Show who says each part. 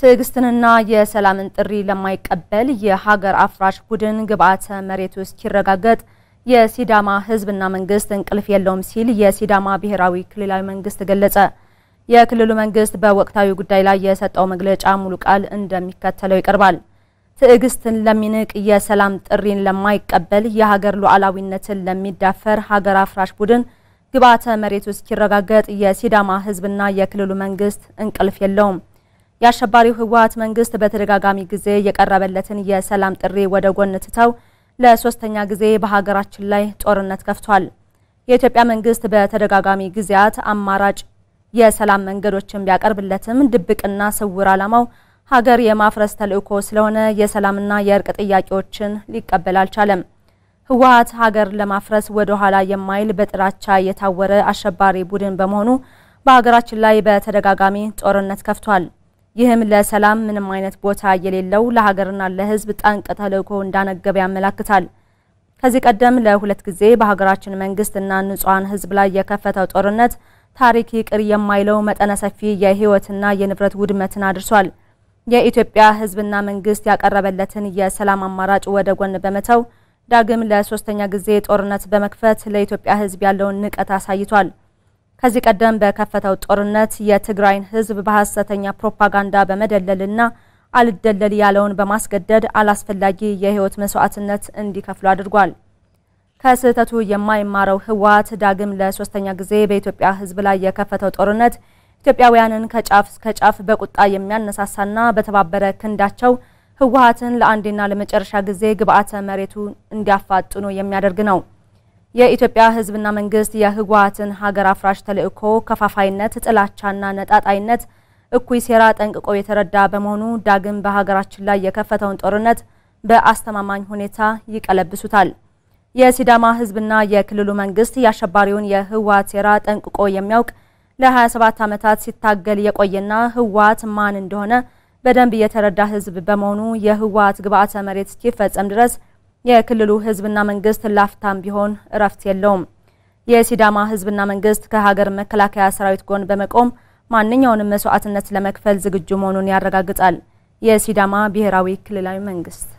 Speaker 1: ትዕግስትንና የሰላምን ጥሪ ለማይቀበል የሀገር አፍራሽ ቡድን ግብዓተ ውስጥ እስኪረጋገጥ የሲዳማ ህዝብና መንግስት እንቅልፍ የለውም ሲል የሲዳማ ብሔራዊ ክልላዊ መንግስት ገለጸ። የክልሉ መንግስት በወቅታዊ ጉዳይ ላይ የሰጠው መግለጫ ሙሉ ቃል እንደሚከተለው ይቀርባል። ትዕግስትን ለሚንቅ የሰላም ጥሪን ለማይቀበል የሀገር ሉዓላዊነትን ለሚዳፈር ሀገር አፍራሽ ቡድን ግብዓተ ውስጥ እስኪረጋገጥ የሲዳማ ህዝብና የክልሉ መንግስት እንቅልፍ የለውም። የአሸባሪው ህወሓት መንግስት በተደጋጋሚ ጊዜ የቀረበለትን የሰላም ጥሪ ወደ ጎን ትተው ለሶስተኛ ጊዜ በሀገራችን ላይ ጦርነት ከፍቷል። የኢትዮጵያ መንግስት በተደጋጋሚ ጊዜያት አማራጭ የሰላም መንገዶችን ቢያቀርብለትም ድብቅና ስውር ዓላማው ሀገር የማፍረስ ተልእኮ ስለሆነ የሰላምና የእርቅ ጥያቄዎችን ሊቀበል አልቻለም። ህወሀት ሀገር ለማፍረስ ወደ ኋላ የማይል በጥላቻ የታወረ አሸባሪ ቡድን በመሆኑ በሀገራችን ላይ በተደጋጋሚ ጦርነት ከፍቷል። ይህም ለሰላም ምንም አይነት ቦታ የሌለው ለሀገርና ለሕዝብ ጠንቅ ተልእኮ እንዳነገበ ያመላክታል። ከዚህ ቀደም ለሁለት ጊዜ በሀገራችን መንግስትና ንጹሐን ሕዝብ ላይ የከፈተው ጦርነት ታሪክ ይቅር የማይለው መጠነ ሰፊ የህይወትና የንብረት ውድመትን አድርሷል። የኢትዮጵያ ህዝብና መንግስት ያቀረበለትን የሰላም አማራጭ ወደ ጎን በመተው ዳግም ለሶስተኛ ጊዜ ጦርነት በመክፈት ለኢትዮጵያ ህዝብ ያለውን ንቀት አሳይቷል። ከዚህ ቀደም በከፈተው ጦርነት የትግራይን ህዝብ በሐሰተኛ ፕሮፓጋንዳ በመደለልና አልደለል ያለውን በማስገደድ አላስፈላጊ የህይወት መስዋዕትነት እንዲከፍሉ አድርጓል። ከስህተቱ የማይማረው ህወሓት ዳግም ለሶስተኛ ጊዜ በኢትዮጵያ ህዝብ ላይ የከፈተው ጦርነት ኢትዮጵያውያንን ከጫፍ እስከ ጫፍ በቁጣ የሚያነሳሳና በተባበረ ክንዳቸው ህወሓትን ለአንዴና ለመጨረሻ ጊዜ ግብአተ መሬቱ እንዲያፋጥኑ የሚያደርግ ነው። የኢትዮጵያ ሕዝብና መንግስት የህወሓትን ሀገር አፍራሽ ተልእኮ ከፋፋይነት፣ ጥላቻና ነጣጣይነት እኩይ ሴራ ጠንቅቆ የተረዳ በመሆኑ ዳግም በሀገራችን ላይ የከፈተውን ጦርነት በአስተማማኝ ሁኔታ ይቀለብሱታል። የሲዳማ ሕዝብና የክልሉ መንግስት የአሸባሪውን የህወሓት ሴራ ጠንቅቆ የሚያውቅ ለ27 ዓመታት ሲታገል የቆየና ህወሓት ማን እንደሆነ በደንብ የተረዳ ህዝብ በመሆኑ የህወሓት ግብአተ መሬት እስኪፈጸም ድረስ የክልሉ ህዝብና መንግስት ላፍታም ቢሆን እረፍት የለውም። የሲዳማ ህዝብና መንግስት ከሀገር መከላከያ ሰራዊት ጎን በመቆም ማንኛውንም መስዋዕትነት ለመክፈል ዝግጁ መሆኑን ያረጋግጣል። የሲዳማ ብሔራዊ ክልላዊ መንግስት